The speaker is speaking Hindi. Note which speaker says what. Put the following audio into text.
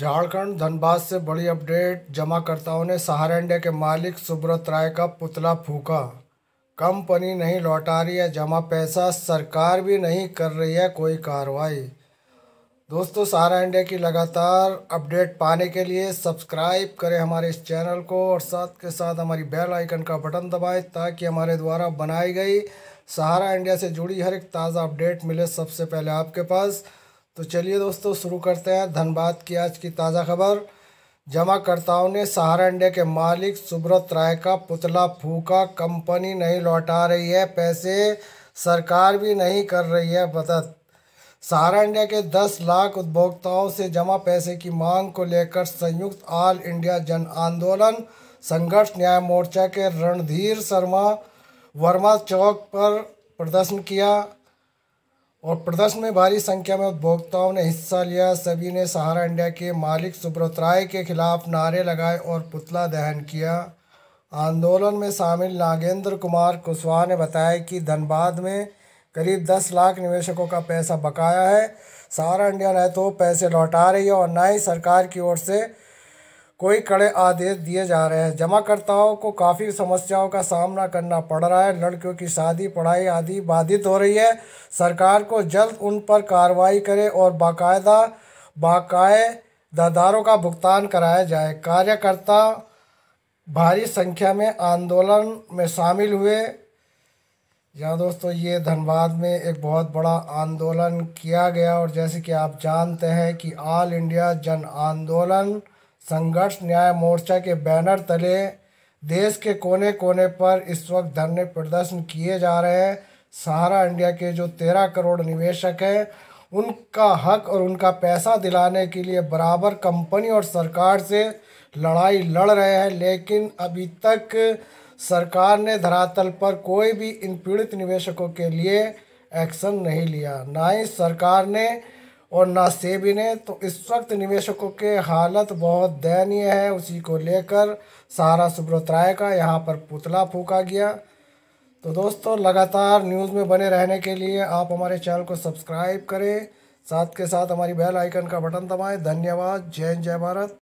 Speaker 1: झारखंड धनबाद से बड़ी अपडेट जमाकर्ताओं ने सहारा इंडिया के मालिक सुब्रत राय का पुतला फूका कंपनी नहीं लौटा रही है जमा पैसा सरकार भी नहीं कर रही है कोई कार्रवाई दोस्तों सहारा इंडिया की लगातार अपडेट पाने के लिए सब्सक्राइब करें हमारे इस चैनल को और साथ के साथ हमारी बेल आइकन का बटन दबाएं ताकि हमारे द्वारा बनाई गई सहारा इंडिया से जुड़ी हर एक ताज़ा अपडेट मिले सबसे पहले आपके पास तो चलिए दोस्तों शुरू करते हैं धनबाद की आज की ताज़ा खबर जमाकर्ताओं ने सहारा इंडिया के मालिक सुब्रत राय का पुतला फूका कंपनी नहीं लौटा रही है पैसे सरकार भी नहीं कर रही है मदद सहारा इंडिया के 10 लाख उपभोक्ताओं से जमा पैसे की मांग को लेकर संयुक्त ऑल इंडिया जन आंदोलन संघर्ष न्याय मोर्चा के रणधीर शर्मा वर्मा चौक पर प्रदर्शन किया और प्रदर्शन में भारी संख्या में उपभोक्ताओं ने हिस्सा लिया सभी ने सहारा इंडिया के मालिक सुब्रत राय के खिलाफ नारे लगाए और पुतला दहन किया आंदोलन में शामिल नागेंद्र कुमार कुशवाहा ने बताया कि धनबाद में करीब दस लाख निवेशकों का पैसा बकाया है सहारा इंडिया न तो पैसे लौटा रही है और न ही सरकार की ओर से कोई कड़े आदेश दिए जा रहे हैं जमाकर्ताओं को काफ़ी समस्याओं का सामना करना पड़ रहा है लड़कियों की शादी पढ़ाई आदि बाधित हो रही है सरकार को जल्द उन पर कार्रवाई करे और बाकायदा बाकायदादारों का भुगतान कराया जाए कार्यकर्ता भारी संख्या में आंदोलन में शामिल हुए यहाँ दोस्तों ये धनबाद में एक बहुत बड़ा आंदोलन किया गया और जैसे कि आप जानते हैं कि ऑल इंडिया जन आंदोलन संघर्ष न्याय मोर्चा के बैनर तले देश के कोने कोने पर इस वक्त धरने प्रदर्शन किए जा रहे हैं सहारा इंडिया के जो तेरह करोड़ निवेशक हैं उनका हक और उनका पैसा दिलाने के लिए बराबर कंपनी और सरकार से लड़ाई लड़ रहे हैं लेकिन अभी तक सरकार ने धरातल पर कोई भी इन पीड़ित निवेशकों के लिए एक्शन नहीं लिया ना ही सरकार ने और ना सेबी ने तो इस वक्त निवेशकों के हालत बहुत दयनीय है उसी को लेकर सारा सुब्रत राय का यहाँ पर पुतला फूका गया तो दोस्तों लगातार न्यूज़ में बने रहने के लिए आप हमारे चैनल को सब्सक्राइब करें साथ के साथ हमारी बेल आइकन का बटन दबाएं धन्यवाद जय जय भारत